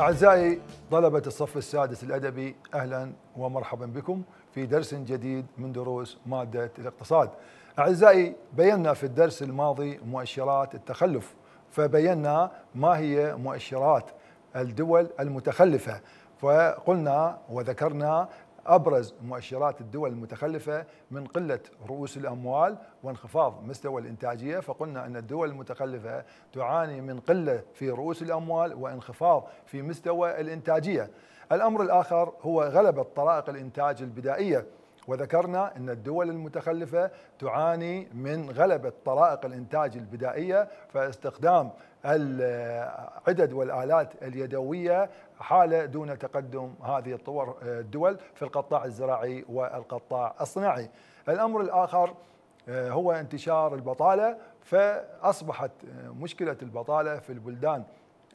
أعزائي طلبة الصف السادس الأدبي أهلا ومرحبا بكم في درس جديد من دروس مادة الاقتصاد أعزائي بينا في الدرس الماضي مؤشرات التخلف فبينا ما هي مؤشرات الدول المتخلفة فقلنا وذكرنا أبرز مؤشرات الدول المتخلفة من قلة رؤوس الأموال وانخفاض مستوى الإنتاجية فقلنا أن الدول المتخلفة تعاني من قلة في رؤوس الأموال وانخفاض في مستوى الإنتاجية الأمر الآخر هو غلبة طرائق الإنتاج البدائية وذكرنا أن الدول المتخلفة تعاني من غلبة طرائق الإنتاج البدائية فاستخدام العدد والآلات اليدوية حالة دون تقدم هذه الطور الدول في القطاع الزراعي والقطاع الصناعي الأمر الآخر آه، هو انتشار البطالة فأصبحت آه، مشكلة البطالة في البلدان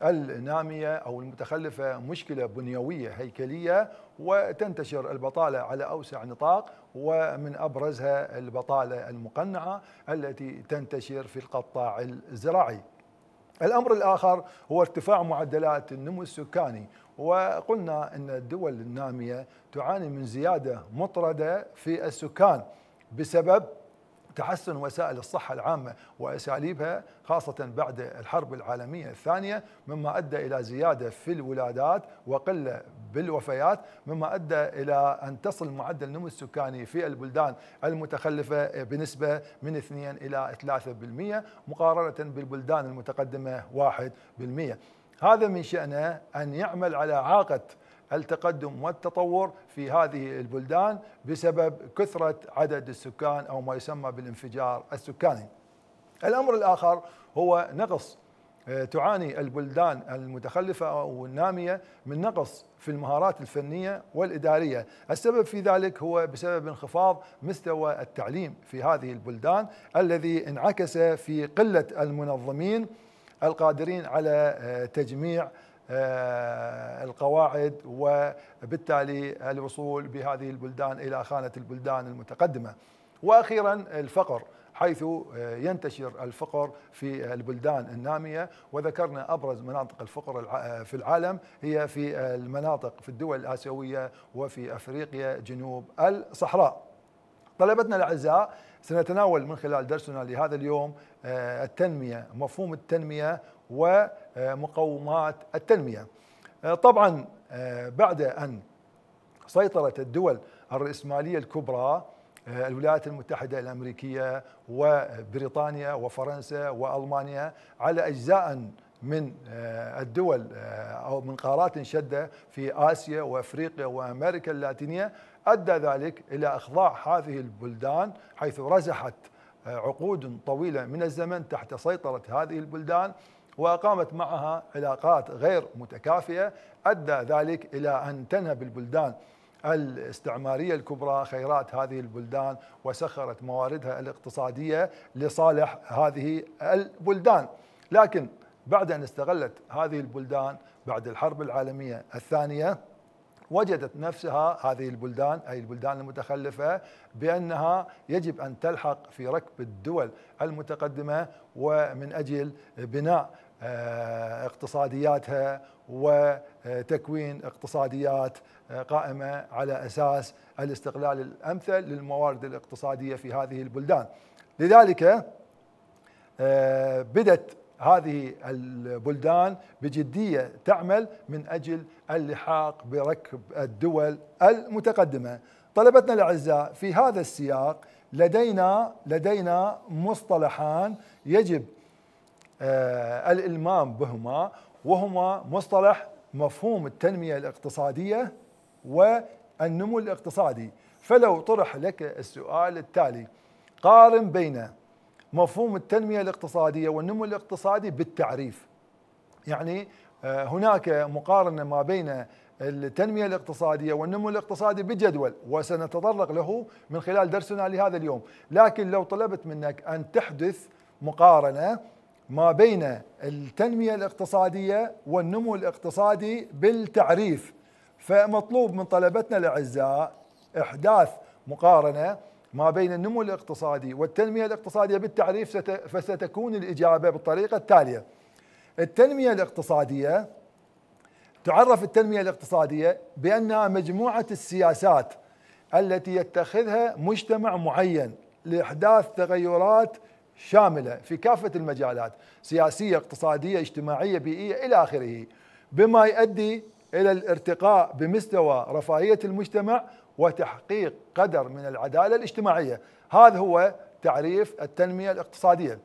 النامية أو المتخلفة مشكلة بنيوية هيكلية وتنتشر البطالة على أوسع نطاق ومن أبرزها البطالة المقنعة التي تنتشر في القطاع الزراعي الأمر الآخر هو ارتفاع معدلات النمو السكاني وقلنا أن الدول النامية تعاني من زيادة مطردة في السكان بسبب تحسن وسائل الصحة العامة وأساليبها خاصة بعد الحرب العالمية الثانية مما أدى إلى زيادة في الولادات وقلة بالوفيات مما أدى إلى أن تصل معدل النمو السكاني في البلدان المتخلفة بنسبة من 2 إلى 3% مقارنة بالبلدان المتقدمة 1% هذا من شأنه أن يعمل على عاقة التقدم والتطور في هذه البلدان بسبب كثرة عدد السكان أو ما يسمى بالانفجار السكاني الأمر الآخر هو نقص آه، تعاني البلدان المتخلفة أو النامية من نقص في المهارات الفنية والإدارية السبب في ذلك هو بسبب انخفاض مستوى التعليم في هذه البلدان الذي انعكس في قلة المنظمين القادرين على آه، تجميع آه، القواعد وبالتالي الوصول بهذه البلدان إلى خانة البلدان المتقدمة وأخيرا الفقر حيث آه، ينتشر الفقر في البلدان النامية وذكرنا أبرز مناطق الفقر آه، في العالم هي في المناطق في الدول الآسيوية وفي أفريقيا جنوب الصحراء طلبتنا الأعزاء سنتناول من خلال درسنا لهذا اليوم التنمية مفهوم التنمية ومقومات التنمية آه، طبعا آه، بعد أن سيطرت الدول الرأسمالية الكبرى آه، الولايات المتحدة الأمريكية وبريطانيا وفرنسا وألمانيا على أجزاء من الدول أو من قارات شدة في آسيا وأفريقيا وأمريكا اللاتينية أدى ذلك إلى إخضاع هذه البلدان حيث رزحت عقود طويلة من الزمن تحت سيطرة هذه البلدان وأقامت معها علاقات غير متكافئة أدى ذلك إلى أن تنهب البلدان الاستعمارية الكبرى خيرات هذه البلدان وسخرت مواردها الاقتصادية لصالح هذه البلدان لكن بعد أن استغلت هذه البلدان بعد الحرب العالمية الثانية وجدت نفسها هذه البلدان أي البلدان المتخلفة بأنها يجب أن تلحق في ركب الدول المتقدمة ومن أجل بناء آه، اقتصادياتها وتكوين اقتصاديات آه، قائمه على اساس الاستقلال الامثل للموارد الاقتصاديه في هذه البلدان. لذلك آه، بدت هذه البلدان بجديه تعمل من اجل اللحاق بركب الدول المتقدمه. طلبتنا الاعزاء في هذا السياق لدينا لدينا مصطلحان يجب آه، الالمام بهما وهما مصطلح مفهوم التنميه الاقتصاديه والنمو الاقتصادي فلو طرح لك السؤال التالي قارن بين مفهوم التنميه الاقتصاديه والنمو الاقتصادي بالتعريف يعني آه، هناك مقارنه ما بين التنميه الاقتصاديه والنمو الاقتصادي بجدول وسنتطرق له من خلال درسنا لهذا اليوم لكن لو طلبت منك ان تحدث مقارنه ما بين التنمية الاقتصادية والنمو الاقتصادي بالتعريف فمطلوب من طلبتنا الأعزاء إحداث مقارنة ما بين النمو الاقتصادي والتنمية الاقتصادية بالتعريف فستكون الإجابة بالطريقة التالية التنمية الاقتصادية تعرف التنمية الاقتصادية بأنها مجموعة السياسات التي يتخذها مجتمع معين لإحداث تغيرات شامله في كافه المجالات سياسيه اقتصاديه اجتماعيه بيئيه الى اخره بما يؤدي الى الارتقاء بمستوى رفاهيه المجتمع وتحقيق قدر من العداله الاجتماعيه هذا هو تعريف التنميه الاقتصاديه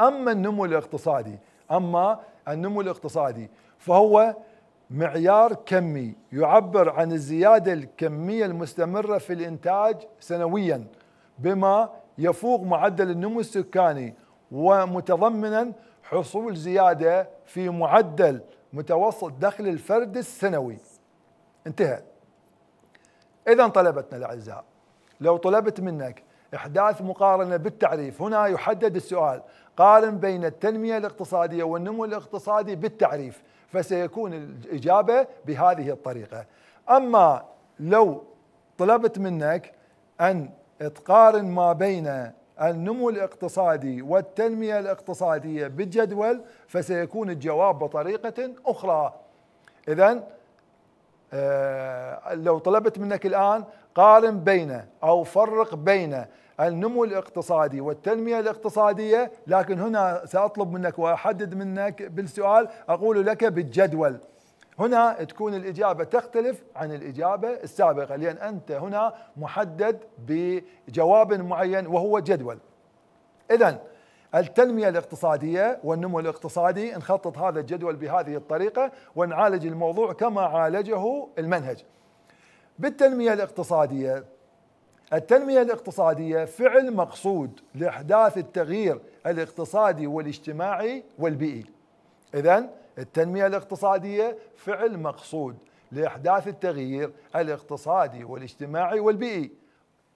اما النمو الاقتصادي اما النمو الاقتصادي فهو معيار كمي يعبر عن الزياده الكميه المستمره في الانتاج سنويا بما يفوق معدل النمو السكاني ومتضمنا حصول زيادة في معدل متوسط دخل الفرد السنوي انتهى إذا طلبتنا الأعزاء لو طلبت منك إحداث مقارنة بالتعريف هنا يحدد السؤال قارن بين التنمية الاقتصادية والنمو الاقتصادي بالتعريف فسيكون الإجابة بهذه الطريقة أما لو طلبت منك أن تقارن ما بين النمو الاقتصادي والتنمية الاقتصادية بالجدول فسيكون الجواب بطريقة أخرى إذا آه، لو طلبت منك الآن قارن بين أو فرق بين النمو الاقتصادي والتنمية الاقتصادية لكن هنا سأطلب منك وأحدد منك بالسؤال أقول لك بالجدول هنا تكون الإجابة تختلف عن الإجابة السابقة لأن أنت هنا محدد بجواب معين وهو جدول إذا التنمية الاقتصادية والنمو الاقتصادي نخطط هذا الجدول بهذه الطريقة ونعالج الموضوع كما عالجه المنهج بالتنمية الاقتصادية التنمية الاقتصادية فعل مقصود لإحداث التغيير الاقتصادي والاجتماعي والبيئي إذا التنمية الاقتصادية فعل مقصود لإحداث التغيير الاقتصادي والاجتماعي والبيئي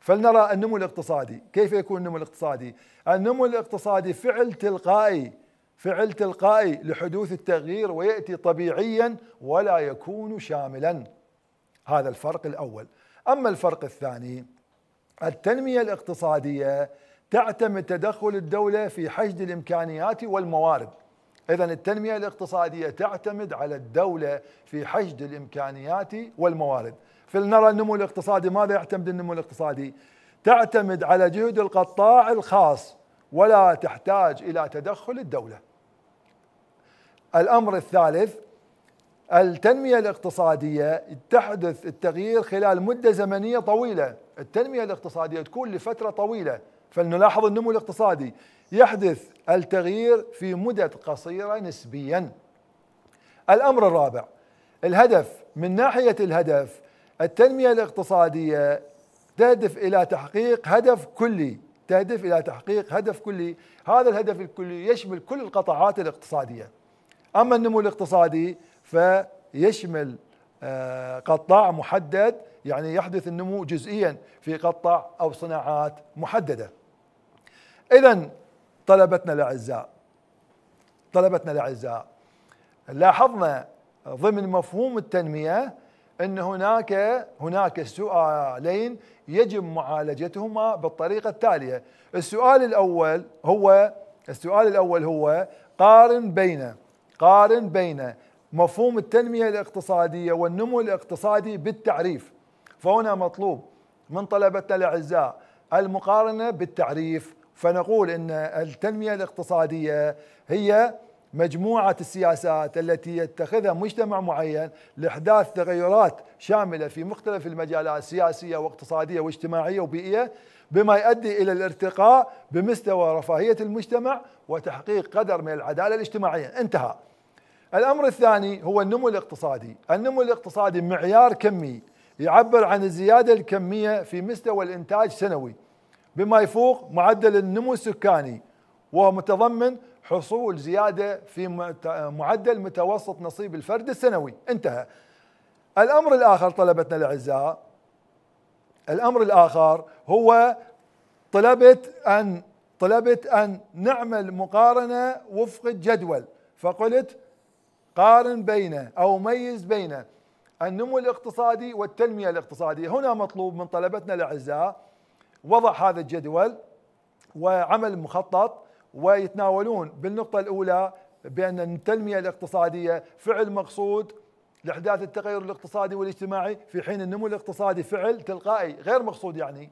فلنرى النمو الاقتصادي كيف يكون النمو الاقتصادي النمو الاقتصادي فعل تلقائي فعل تلقائي لحدوث التغيير ويأتي طبيعيا ولا يكون شاملا هذا الفرق الأول أما الفرق الثاني التنمية الاقتصادية تعتمد تدخل الدولة في حشد الإمكانيات والموارد إذا التنمية الاقتصادية تعتمد على الدولة في حشد الإمكانيات والموارد فلنرى النمو الاقتصادي ماذا يعتمد النمو الاقتصادي تعتمد على جهد القطاع الخاص ولا تحتاج إلى تدخل الدولة الأمر الثالث التنمية الاقتصادية تحدث التغيير خلال مدة زمنية طويلة التنمية الاقتصادية تكون لفترة طويلة فلنلاحظ النمو الاقتصادي يحدث التغيير في مدة قصيرة نسبيا الأمر الرابع الهدف من ناحية الهدف التنمية الاقتصادية تهدف إلى تحقيق هدف كلي تهدف إلى تحقيق هدف كلي هذا الهدف الكلي يشمل كل القطاعات الاقتصادية أما النمو الاقتصادي فيشمل آه، قطاع محدد يعني يحدث النمو جزئيا في قطاع أو صناعات محددة إذا طلبتنا الأعزاء طلبتنا الأعزاء لاحظنا ضمن مفهوم التنمية أن هناك هناك سؤالين يجب معالجتهما بالطريقة التالية السؤال الأول هو السؤال الأول هو قارن بين قارن بين مفهوم التنمية الاقتصادية والنمو الاقتصادي بالتعريف فهنا مطلوب من طلبتنا الأعزاء المقارنة بالتعريف فنقول ان التنميه الاقتصاديه هي مجموعه السياسات التي يتخذها مجتمع معين لاحداث تغيرات شامله في مختلف المجالات السياسيه واقتصاديه واجتماعيه وبيئيه بما يؤدي الى الارتقاء بمستوى رفاهيه المجتمع وتحقيق قدر من العداله الاجتماعيه انتهى الامر الثاني هو النمو الاقتصادي النمو الاقتصادي معيار كمي يعبر عن الزياده الكميه في مستوى الانتاج سنوي بما يفوق معدل النمو السكاني وهو متضمن حصول زيادة في معدل متوسط نصيب الفرد السنوي انتهى الأمر الآخر طلبتنا الأعزاء الأمر الآخر هو طلبت أن طلبت أن نعمل مقارنة وفق الجدول فقلت قارن بين أو ميز بين النمو الاقتصادي والتنمية الاقتصادية هنا مطلوب من طلبتنا الأعزاء وضع هذا الجدول وعمل مخطط ويتناولون بالنقطة الأولى بأن التنمية الاقتصادية فعل مقصود لإحداث التغير الاقتصادي والاجتماعي في حين النمو الاقتصادي فعل تلقائي غير مقصود يعني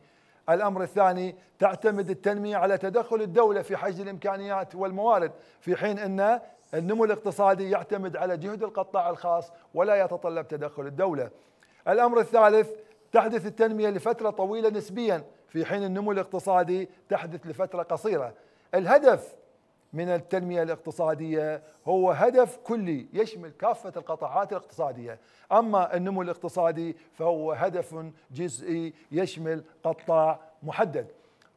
الأمر الثاني تعتمد التنمية على تدخل الدولة في حجز الإمكانيات والموارد في حين أن النمو الاقتصادي يعتمد على جهد القطاع الخاص ولا يتطلب تدخل الدولة الأمر الثالث تحدث التنمية لفترة طويلة نسبيا في حين النمو الاقتصادي تحدث لفترة قصيرة الهدف من التنمية الاقتصادية هو هدف كلي يشمل كافة القطاعات الاقتصادية أما النمو الاقتصادي فهو هدف جزئي يشمل قطاع محدد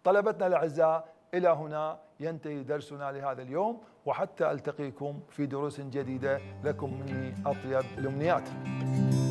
طلبتنا الأعزاء إلى هنا ينتهي درسنا لهذا اليوم وحتى ألتقيكم في دروس جديدة لكم مني أطيب الأمنيات